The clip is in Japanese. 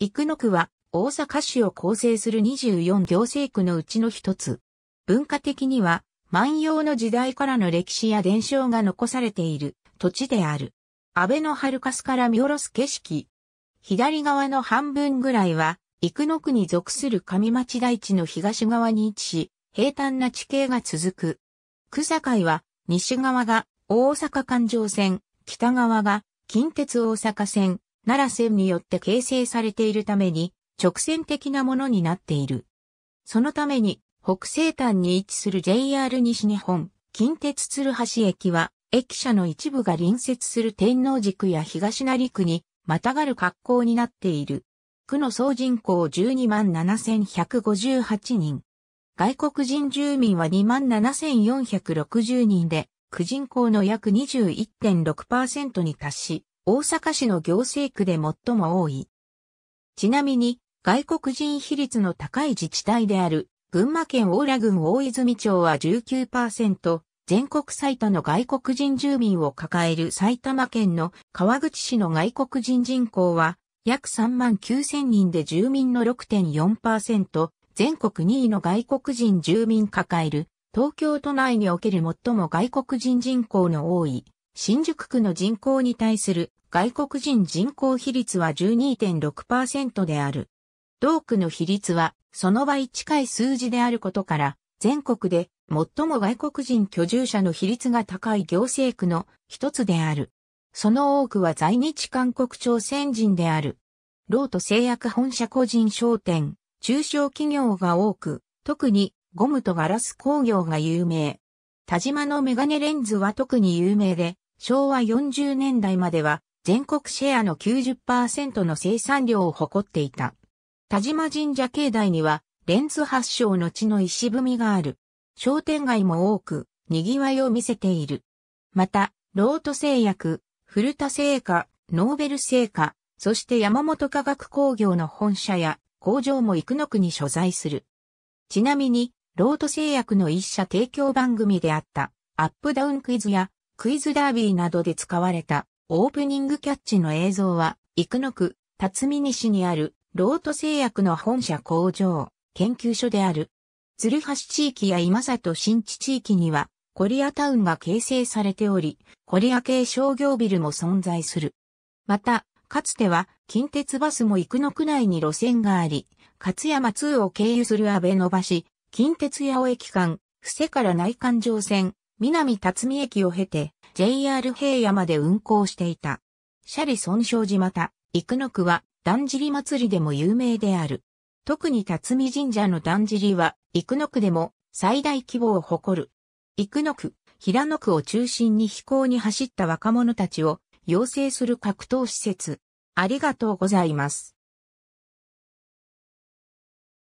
生野区は大阪市を構成する24行政区のうちの一つ。文化的には万葉の時代からの歴史や伝承が残されている土地である。安倍の春粕から見下ろす景色。左側の半分ぐらいは生野区に属する上町台地の東側に位置し、平坦な地形が続く。区境は西側が大阪環状線、北側が近鉄大阪線、奈良線によって形成されているために直線的なものになっている。そのために北西端に位置する JR 西日本近鉄鶴橋駅は駅舎の一部が隣接する天王寺区や東成区にまたがる格好になっている。区の総人口12万7158人。外国人住民は2万7460人で、区人口の約21.6%に達し、大阪市の行政区で最も多い。ちなみに、外国人比率の高い自治体である、群馬県大良郡大泉町は19%、全国最多の外国人住民を抱える埼玉県の川口市の外国人人口は約3万9000人で住民の6.4%、全国2位の外国人住民抱える東京都内における最も外国人人口の多い新宿区の人口に対する外国人人口比率は12.6%である。同区の比率はその倍近い数字であることから、全国で最も外国人居住者の比率が高い行政区の一つである。その多くは在日韓国朝鮮人である。ロート製薬本社個人商店、中小企業が多く、特にゴムとガラス工業が有名。田島のメガネレンズは特に有名で、昭和40年代までは全国シェアの90%の生産量を誇っていた。田島神社境内には、レンズ発祥の地の石踏みがある。商店街も多く、賑わいを見せている。また、ロート製薬、古田製菓、ノーベル製菓、そして山本化学工業の本社や工場も幾の国所在する。ちなみに、ロート製薬の一社提供番組であった、アップダウンクイズやクイズダービーなどで使われたオープニングキャッチの映像は、幾野区、辰巳市にある、ロート製薬の本社工場、研究所である。鶴橋地域や今里新地地域には、コリアタウンが形成されており、コリア系商業ビルも存在する。また、かつては、近鉄バスも幾野区内に路線があり、勝山2を経由する安倍伸ばし、近鉄八尾駅間、伏せから内環状線、南辰巳駅を経て JR 平野まで運行していた。シャリ尊称寺また、生野区は、だんじり祭りでも有名である。特に辰巳神社のだんじりは、生野区でも最大規模を誇る。生野区、平野区を中心に飛行に走った若者たちを養成する格闘施設。ありがとうございます。